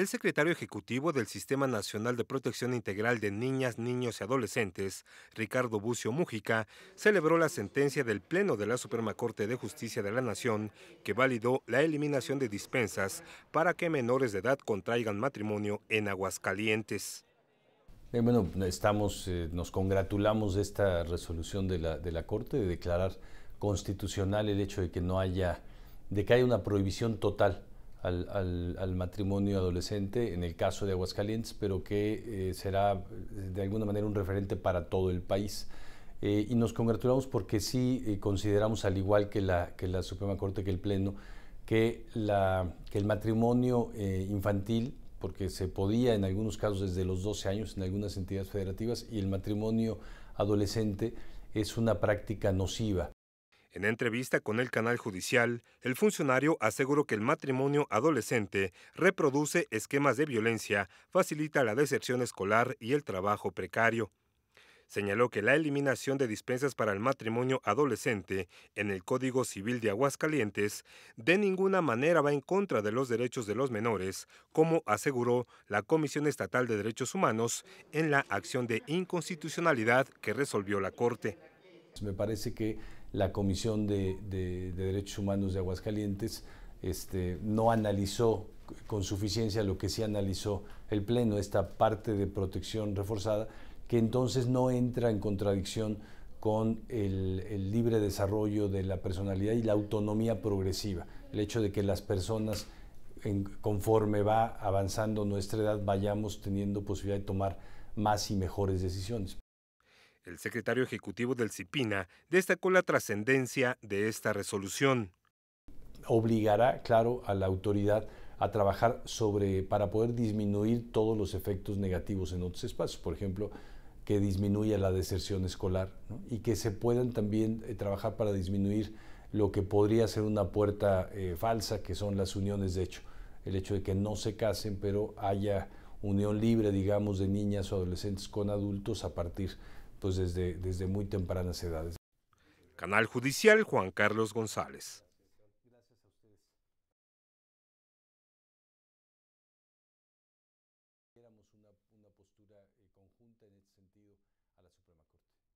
El secretario ejecutivo del Sistema Nacional de Protección Integral de Niñas, Niños y Adolescentes, Ricardo Bucio Mújica, celebró la sentencia del Pleno de la Suprema Corte de Justicia de la Nación que validó la eliminación de dispensas para que menores de edad contraigan matrimonio en Aguascalientes. Eh, bueno, estamos, eh, nos congratulamos de esta resolución de la, de la Corte de declarar constitucional el hecho de que no haya, de que haya una prohibición total al, matrimonio adolescente en el caso de Aguascalientes, pero que eh, será eh, de alguna manera un referente para todo el país. Eh, y nos congratulamos porque sí consideramos, al igual que la, que la Suprema Corte, que el Pleno, que, que el matrimonio infantil, porque se podía en algunos casos desde los 12 años en algunas entidades federativas, y el matrimonio adolescente es una práctica nociva en entrevista con el canal judicial, el funcionario aseguró que el matrimonio adolescente reproduce esquemas de violencia, facilita la deserción escolar y el trabajo precario. Señaló que la eliminación de dispensas para el matrimonio adolescente en el Código Civil de Aguascalientes de ninguna manera va en contra de los derechos de los menores, como aseguró la Comisión Estatal de Derechos Humanos en la acción de inconstitucionalidad que resolvió la Corte. Me parece que la Comisión de, Derechos Humanos de Aguascalientes este, no analizó con suficiencia lo que sí analizó el Pleno, esta parte de protección reforzada, que entonces no entra en contradicción con el, libre desarrollo de la personalidad y la autonomía progresiva. El hecho de que las personas, conforme va avanzando nuestra edad, vayamos teniendo posibilidad de tomar más y mejores decisiones. El secretario ejecutivo del CIPINA destacó la trascendencia de esta resolución. Obligará, claro, a la autoridad a trabajar sobre para poder disminuir todos los efectos negativos en otros espacios, por ejemplo, que disminuya la deserción escolar y que se puedan también eh, trabajar para disminuir lo que podría ser una puerta eh, falsa, que son las uniones de hecho, el hecho de que no se casen, pero haya unión libre, digamos, de niñas o adolescentes con adultos a partir de pues desde, desde muy tempranas edades. Canal Judicial Juan Carlos González. una, postura eh, conjunta en el sentido a la Suprema Corte.